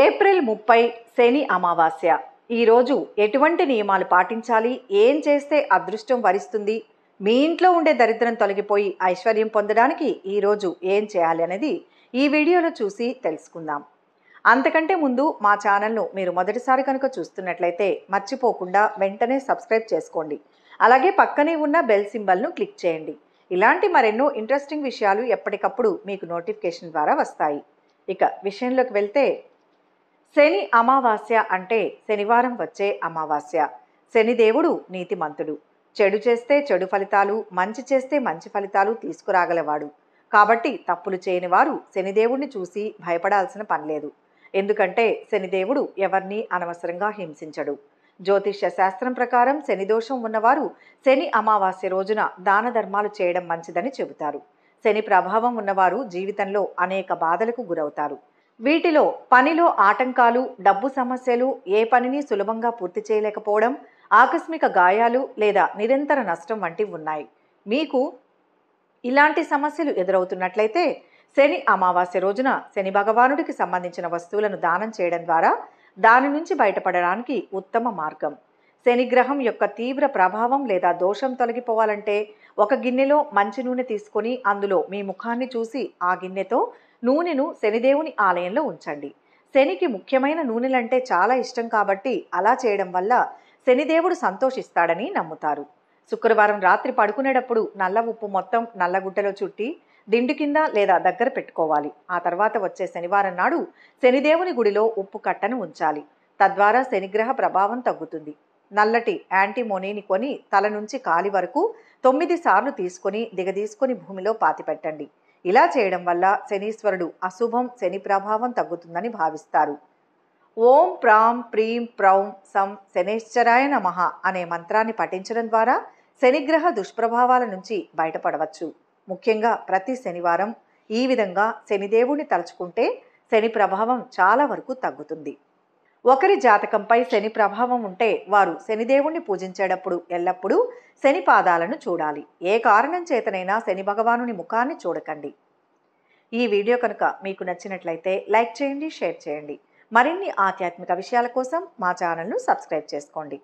April ముప్పై శని అమావాస్య ఈరోజు ఎటువంటి నియమాలు పాటించాలి ఏం చేస్తే అదృష్టం వరిస్తుంది మీ ఇంట్లో ఉండే దరిద్రం తొలగిపోయి ఐశ్వర్యం పొందడానికి ఈరోజు ఏం చేయాలి అనేది ఈ వీడియోలో చూసి తెలుసుకుందాం అంతకంటే ముందు మా ఛానల్ను మీరు మొదటిసారి కనుక చూస్తున్నట్లయితే మర్చిపోకుండా వెంటనే సబ్స్క్రైబ్ చేసుకోండి అలాగే పక్కనే ఉన్న బెల్ సింబల్ను క్లిక్ చేయండి ఇలాంటి మరెన్నో ఇంట్రెస్టింగ్ విషయాలు ఎప్పటికప్పుడు మీకు నోటిఫికేషన్ ద్వారా వస్తాయి ఇక విషయంలోకి వెళ్తే శని అమావాస్య అంటే శనివారం వచ్చే అమావాస్య శనిదేవుడు నీతిమంతుడు చెడు చేస్తే చెడు ఫలితాలు మంచి చేస్తే మంచి ఫలితాలు తీసుకురాగలవాడు కాబట్టి తప్పులు చేయని వారు శనిదేవుడిని చూసి భయపడాల్సిన పనిలేదు ఎందుకంటే శనిదేవుడు ఎవరిని అనవసరంగా హింసించడు జ్యోతిష్య శాస్త్రం ప్రకారం శనిదోషం ఉన్నవారు శని అమావాస్య రోజున దాన ధర్మాలు చేయడం మంచిదని చెబుతారు శని ప్రభావం ఉన్నవారు జీవితంలో అనేక బాధలకు గురవుతారు వీటిలో పనిలో ఆటంకాలు డబ్బు సమస్యలు ఏ పనిని సులభంగా పూర్తి చేయలేకపోవడం ఆకస్మిక గాయాలు లేదా నిరంతర నష్టం వంటివి ఉన్నాయి మీకు ఇలాంటి సమస్యలు ఎదురవుతున్నట్లయితే శని అమావాస్య రోజున శని భగవానుడికి సంబంధించిన వస్తువులను దానం చేయడం ద్వారా దాని నుంచి బయటపడడానికి ఉత్తమ మార్గం శనిగ్రహం యొక్క తీవ్ర ప్రభావం లేదా దోషం తొలగిపోవాలంటే ఒక గిన్నెలో మంచి నూనె తీసుకొని అందులో మీ ముఖాన్ని చూసి ఆ గిన్నెతో నూనెను శనిదేవుని ఆలయంలో ఉంచండి శనికి ముఖ్యమైన నూనెలంటే చాలా ఇష్టం కాబట్టి అలా చేయడం వల్ల శనిదేవుడు సంతోషిస్తాడని నమ్ముతారు శుక్రవారం రాత్రి పడుకునేటప్పుడు నల్ల ఉప్పు మొత్తం నల్లగుడ్డలో చుట్టి దిండు కింద లేదా దగ్గర పెట్టుకోవాలి ఆ తర్వాత వచ్చే శనివారం నాడు శనిదేవుని గుడిలో ఉప్పు కట్టను ఉంచాలి తద్వారా శనిగ్రహ ప్రభావం తగ్గుతుంది నల్లటి యాంటీమోనీని కొని తల నుంచి కాలి వరకు తొమ్మిది సార్లు తీసుకొని దిగదీసుకొని భూమిలో పాతిపెట్టండి ఇలా చేయడం వల్ల శనీశ్వరుడు అశుభం శని ప్రభావం తగ్గుతుందని భావిస్తారు ఓం ప్రాం ప్రీం ప్రౌం సం శనేశ్చరాయ నమ అనే మంత్రాన్ని పఠించడం ద్వారా శనిగ్రహ దుష్ప్రభావాల నుంచి బయటపడవచ్చు ముఖ్యంగా ప్రతి శనివారం ఈ విధంగా శనిదేవుణ్ణి తలుచుకుంటే శని ప్రభావం చాలా వరకు తగ్గుతుంది ఒకరి జాతకంపై శని ప్రభావం ఉంటే వారు శనిదేవుణ్ణి పూజించేటప్పుడు ఎల్లప్పుడూ శని పాదాలను చూడాలి ఏ కారణం చేతనైనా శని భగవానుని ముఖాన్ని చూడకండి ఈ వీడియో కనుక మీకు నచ్చినట్లయితే లైక్ చేయండి షేర్ చేయండి మరిన్ని ఆధ్యాత్మిక విషయాల కోసం మా ఛానల్ను సబ్స్క్రైబ్ చేసుకోండి